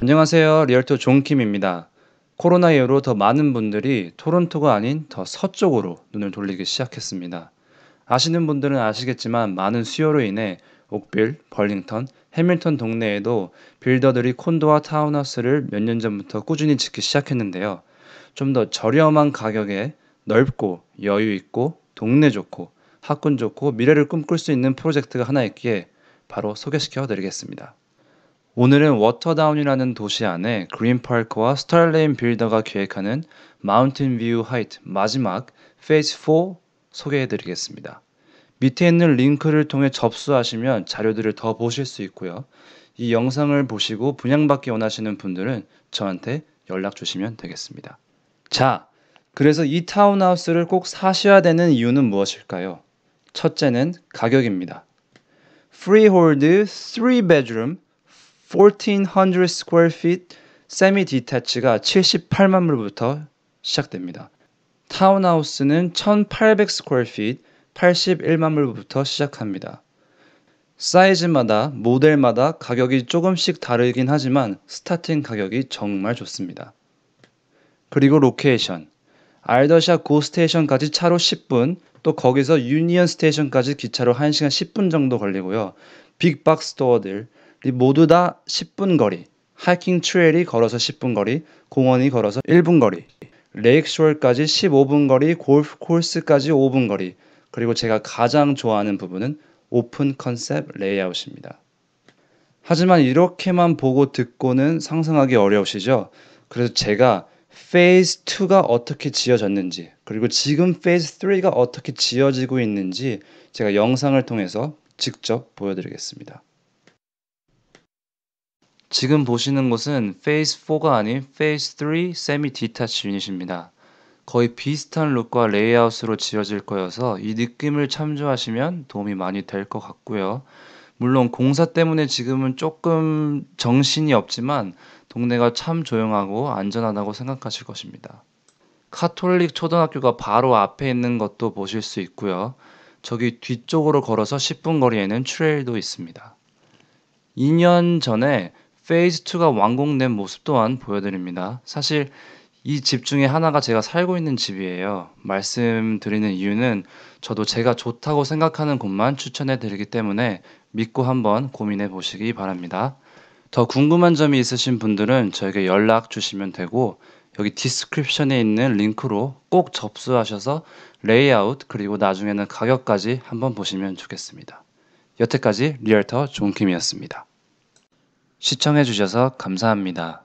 안녕하세요. 리얼토 존킴입니다. 코로나 이후로 더 많은 분들이 토론토가 아닌 더 서쪽으로 눈을 돌리기 시작했습니다. 아시는 분들은 아시겠지만 많은 수요로 인해 옥빌, 벌링턴, 해밀턴 동네에도 빌더들이 콘도와 타운하우스를 몇 년 전부터 꾸준히 짓기 시작했는데요. 좀 더 저렴한 가격에 넓고 여유 있고 동네 좋고 학군 좋고 미래를 꿈꿀 수 있는 프로젝트가 하나 있기에 바로 소개시켜 드리겠습니다. 오늘은 워터다운이라는 도시 안에 그린파크와 스타일레인 빌더가 기획하는 마운틴 뷰 하이트 마지막 페이즈 4 소개해 드리겠습니다. 밑에 있는 링크를 통해 접수하시면 자료들을 더 보실 수 있고요. 이 영상을 보시고 분양받기 원하시는 분들은 저한테 연락 주시면 되겠습니다. 자, 그래서 이 타운하우스를 꼭 사셔야 되는 이유는 무엇일까요? 첫째는 가격입니다. 프리홀드 3bedroom 1,400 square feet 세미 디 i 치가 78만 불부터 시작됩니다. 타운하우스는 1,800 square feet 81만 불부터 시작합니다. 사이즈마다 모델마다 가격이 조금씩 다르긴 하지만 스타팅 가격이 정말 좋습니다. 그리고 로케이션. 알더샤 고 스테이션까지 차로 10분, 또 거기서 유니언 스테이션까지 기차로 1시간 10분 정도 걸리고요. 빅박스 스토어들, 모두 다 10분 거리, 하이킹 트레일이 걸어서 10분 거리, 공원이 걸어서 1분 거리, 레이크쇼어까지 15분 거리, 골프 코스까지 5분 거리, 그리고 제가 가장 좋아하는 부분은 오픈 컨셉 레이아웃입니다. 하지만 이렇게만 보고 듣고는 상상하기 어려우시죠? 그래서 제가 페이스 2가 어떻게 지어졌는지, 그리고 지금 페이스 3가 어떻게 지어지고 있는지 제가 영상을 통해서 직접 보여드리겠습니다. 지금 보시는 것은 페이스 4가 아닌 페이스 3 세미 디타치 유닛입니다. 거의 비슷한 룩과 레이아웃으로 지어질 거여서 이 느낌을 참조하시면 도움이 많이 될 것 같고요. 물론 공사 때문에 지금은 조금 정신이 없지만 동네가 참 조용하고 안전하다고 생각하실 것입니다. 카톨릭 초등학교가 바로 앞에 있는 것도 보실 수 있고요. 저기 뒤쪽으로 걸어서 10분 거리에는 트레일도 있습니다. 2년 전에 페이즈 2가 완공된 모습 또한 보여드립니다. 사실 이 집 중에 하나가 제가 살고 있는 집이에요. 말씀드리는 이유는 저도 제가 좋다고 생각하는 곳만 추천해 드리기 때문에 믿고 한번 고민해 보시기 바랍니다. 더 궁금한 점이 있으신 분들은 저에게 연락 주시면 되고 여기 디스크립션에 있는 링크로 꼭 접수하셔서 레이아웃 그리고 나중에는 가격까지 한번 보시면 좋겠습니다. 여태까지 리얼터 존킴이었습니다. 시청해주셔서 감사합니다.